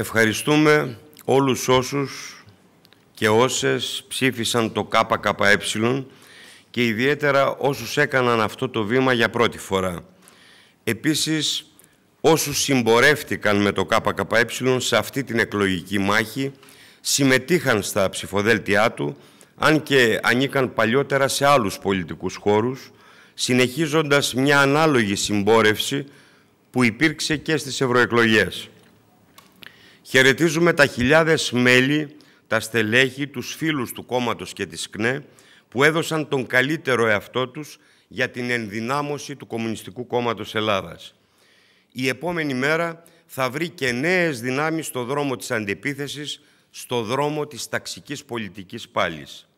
Ευχαριστούμε όλους όσους και όσες ψήφισαν το ΚΚΕ και ιδιαίτερα όσους έκαναν αυτό το βήμα για πρώτη φορά. Επίσης, όσους συμπορεύτηκαν με το ΚΚΕ σε αυτή την εκλογική μάχη, συμμετείχαν στα ψηφοδέλτιά του, αν και ανήκαν παλιότερα σε άλλους πολιτικούς χώρους, συνεχίζοντας μια ανάλογη συμπόρευση που υπήρξε και στις ευρωεκλογές. Χαιρετίζουμε τα χιλιάδες μέλη, τα στελέχη, τους φίλους του κόμματος και της ΚΝΕ που έδωσαν τον καλύτερο εαυτό τους για την ενδυνάμωση του Κομμουνιστικού Κόμματος Ελλάδας. Η επόμενη μέρα θα βρει και νέες δυνάμεις στο δρόμο της αντιπίθεσης, στο δρόμο της ταξικής πολιτικής πάλης.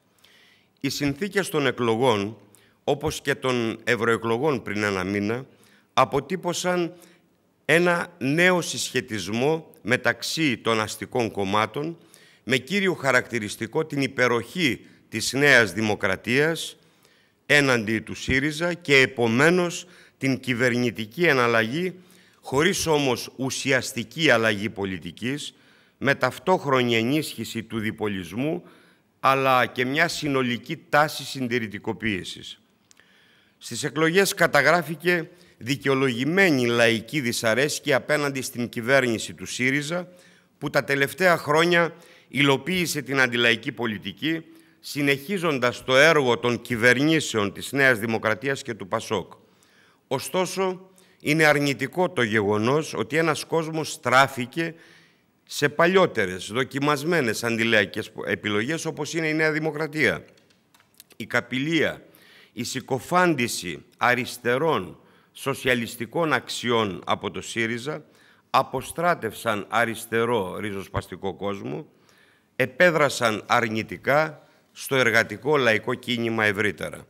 Οι συνθήκες των εκλογών, όπως και των ευρωεκλογών πριν ένα μήνα, αποτύπωσαν ένα νέο συσχετισμό μεταξύ των αστικών κομμάτων με κύριο χαρακτηριστικό την υπεροχή της Νέας Δημοκρατίας έναντι του ΣΥΡΙΖΑ και επομένως την κυβερνητική εναλλαγή χωρίς όμως ουσιαστική αλλαγή πολιτικής με ταυτόχρονη ενίσχυση του διπολισμού αλλά και μια συνολική τάση συντηρητικοποίησης. Στις εκλογές καταγράφηκε δικαιολογημένη λαϊκή δυσαρέσκεια απέναντι στην κυβέρνηση του ΣΥΡΙΖΑ που τα τελευταία χρόνια υλοποίησε την αντιλαϊκή πολιτική συνεχίζοντας το έργο των κυβερνήσεων της Νέας Δημοκρατίας και του ΠΑΣΟΚ. Ωστόσο, είναι αρνητικό το γεγονός ότι ένας κόσμος στράφηκε σε παλιότερες, δοκιμασμένες αντιλαϊκές επιλογές όπως είναι η Νέα Δημοκρατία. Η καπηλεία, η συκοφάντηση αριστερών, σοσιαλιστικών αξιών από το ΣΥΡΙΖΑ αποστράτευσαν αριστερό ριζοσπαστικό κόσμο, επέδρασαν αρνητικά στο εργατικό λαϊκό κίνημα ευρύτερα.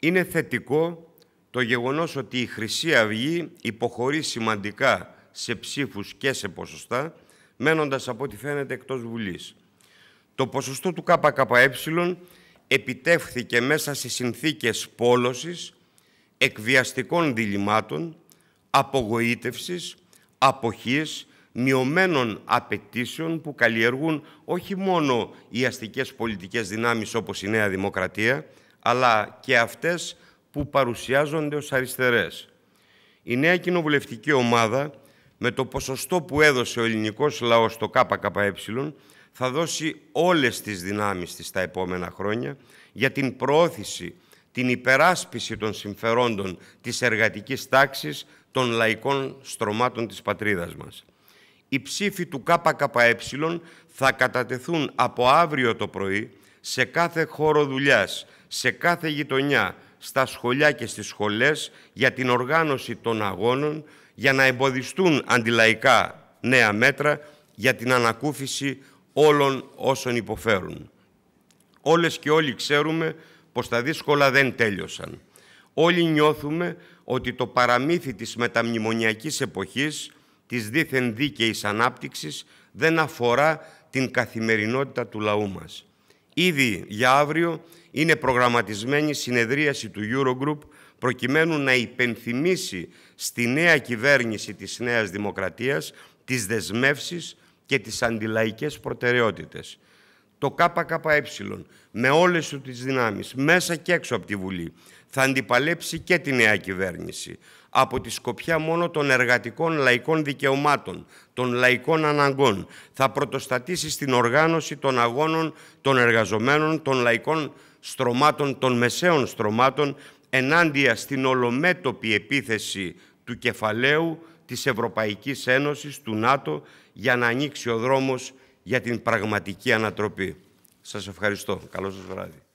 Είναι θετικό το γεγονός ότι η Χρυσή Αυγή υποχωρεί σημαντικά σε ψήφους και σε ποσοστά, μένοντας από ό,τι φαίνεται εκτός Βουλής. Το ποσοστό του ΚΚΕ επιτεύχθηκε μέσα σε συνθήκες πόλωσης, εκβιαστικών διλημάτων, απογοήτευσης, αποχής, μειωμένων απαιτήσεων που καλλιεργούν όχι μόνο οι αστικές πολιτικές δυνάμεις όπως η Νέα Δημοκρατία, αλλά και αυτές που παρουσιάζονται ως αριστερές. Η νέα κοινοβουλευτική ομάδα, με το ποσοστό που έδωσε ο ελληνικός λαός στο ΚΚΕ, θα δώσει όλες τις δυνάμεις της τα επόμενα χρόνια για την προώθηση την υπεράσπιση των συμφερόντων της εργατικής τάξης των λαϊκών στρωμάτων της πατρίδας μας. Οι ψήφοι του ΚΚΕ θα κατατεθούν από αύριο το πρωί σε κάθε χώρο δουλειάς, σε κάθε γειτονιά, στα σχολιά και στις σχολές για την οργάνωση των αγώνων για να εμποδιστούν αντιλαϊκά νέα μέτρα για την ανακούφιση όλων όσων υποφέρουν. Όλες και όλοι ξέρουμε πως τα δύσκολα δεν τέλειωσαν. Όλοι νιώθουμε ότι το παραμύθι της μεταμνημονιακής εποχής, της δίθεν δίκαιης ανάπτυξης, δεν αφορά την καθημερινότητα του λαού μας. Ήδη για αύριο είναι προγραμματισμένη συνεδρίαση του Eurogroup προκειμένου να υπενθυμίσει στη νέα κυβέρνηση της Νέας Δημοκρατίας τις δεσμεύσεις και τις αντιλαϊκές προτεραιότητες το ΚΚΕ με όλες του τις δυνάμεις μέσα και έξω από τη Βουλή θα αντιπαλέψει και τη νέα κυβέρνηση από τη σκοπιά μόνο των εργατικών λαϊκών δικαιωμάτων, των λαϊκών αναγκών. Θα πρωτοστατήσει στην οργάνωση των αγώνων των εργαζομένων, των λαϊκών στρωμάτων, των μεσαίων στρωμάτων ενάντια στην ολομέτωπη επίθεση του κεφαλαίου της Ευρωπαϊκής Ένωσης, του ΝΑΤΟ, για να ανοίξει ο δρόμος για την πραγματική ανατροπή. Σας ευχαριστώ. Καλό σας βράδυ.